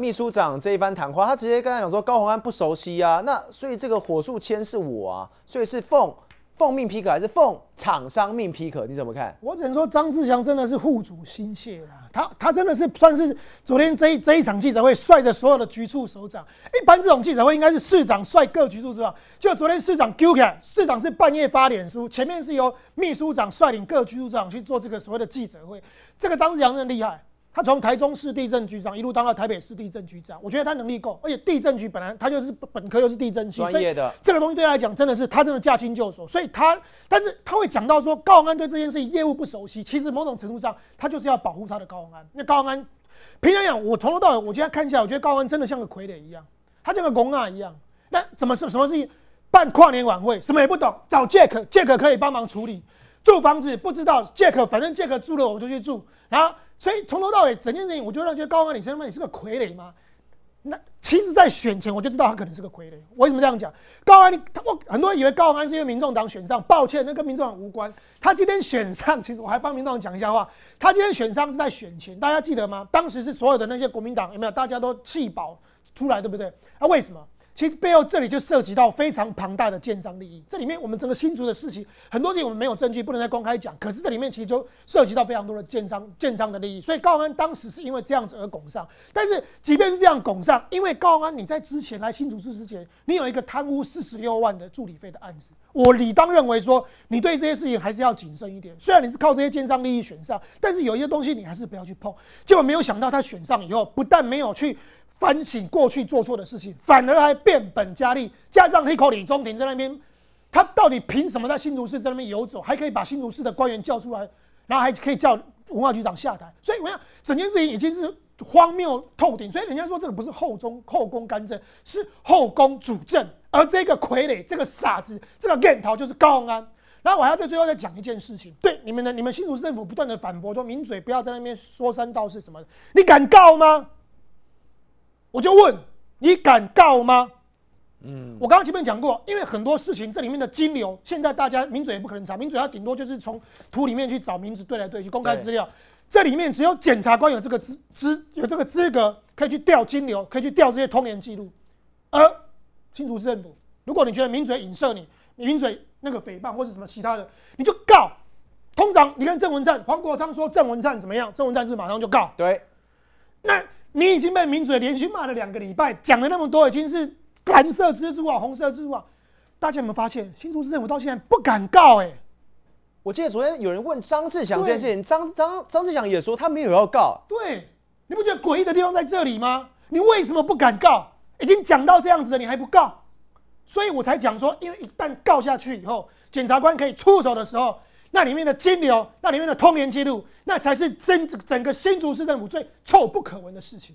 秘书长这一番谈话，他直接跟他讲说高鸿安不熟悉啊，那所以这个火速签是我啊，所以是奉奉命批可还是奉厂商命批可？你怎么看？我只能说张志祥真的是护主心切啦，他他真的是算是昨天这这一场记者会率着所有的局处首长，一般这种记者会应该是市长率各局处长，就昨天市长 Q k 市长是半夜发脸书，前面是由秘书长率领各局处长去做这个所谓的记者会，这个张志祥真的厉害。他从台中市地震局长一路当到台北市地震局长，我觉得他能力够，而且地震局本来他就是本科又是地震系，专业的这个东西对他来讲真的是他真的驾轻就熟，所以他但是他会讲到说高安对这件事情业务不熟悉，其实某种程度上他就是要保护他的高安，那高安平常讲我从头到尾，我今天看起来我觉得高安真的像个傀儡一样，他像个公啊一样，那怎么事什么事情办跨年晚会什么也不懂，找 Jack 可以帮忙处理，住房子不知道 c k 反正 Jack 住了我就去住，然后。所以从头到尾整件事情，我就让觉得高安，你认为你是个傀儡吗？那其实，在选前我就知道他可能是个傀儡。为什么这样讲？高安，你他我很多人以为高安是因为民众党选上，抱歉，那跟民众党无关。他今天选上，其实我还帮民众党讲一下话。他今天选上是在选前，大家记得吗？当时是所有的那些国民党有没有？大家都气饱出来，对不对？那为什么？其实背后这里就涉及到非常庞大的建商利益，这里面我们整个新竹的事情很多事情我们没有证据，不能再公开讲。可是这里面其实就涉及到非常多的建商建商的利益，所以高安当时是因为这样子而拱上。但是即便是这样拱上，因为高安你在之前来新竹市之前，你有一个贪污四十六万的助理费的案子，我理当认为说你对这些事情还是要谨慎一点。虽然你是靠这些建商利益选上，但是有一些东西你还是不要去碰。结果没有想到他选上以后，不但没有去。反省过去做错的事情，反而还变本加厉。加上黑口李宗廷在那边，他到底凭什么在新竹市在那边游走，还可以把新竹市的官员叫出来，然后还可以叫文化局长下台？所以我想，整件事情已经是荒谬透顶。所以人家说这个不是后中后宫干政，是后宫主政。而这个傀儡、这个傻子、这个念头就是高安。然后我还要在最后再讲一件事情：对你们的、你们新竹市政府不断的反驳，说抿嘴不要在那边说三道四什么的，你敢告吗？我就问你敢告吗？嗯，我刚刚前面讲过，因为很多事情这里面的金流，现在大家名嘴也不可能查，名嘴他顶多就是从图里面去找名字对来对去公开资料，这里面只有检察官有这个资资有这个资格可以去调金流，可以去调这些通联记录。而清除政府，如果你觉得名嘴影射你，你名嘴那个诽谤或是什么其他的，你就告。通常你看郑文灿，黄国昌说郑文灿怎么样，郑文灿是马上就告。对，那。你已经被民主连续骂了两个礼拜，讲了那么多，已经是蓝色蜘蛛啊、红色蜘蛛啊，大家有没有发现？新竹市政府到现在不敢告哎！我记得昨天有人问张志强这件事，张张张志强也说他没有要告。对，你不觉得诡异的地方在这里吗？你为什么不敢告？已经讲到这样子了，你还不告？所以我才讲说，因为一旦告下去以后，检察官可以出手的时候。那里面的金牛，那里面的通联记录，那才是真整个新竹市政府最臭不可闻的事情。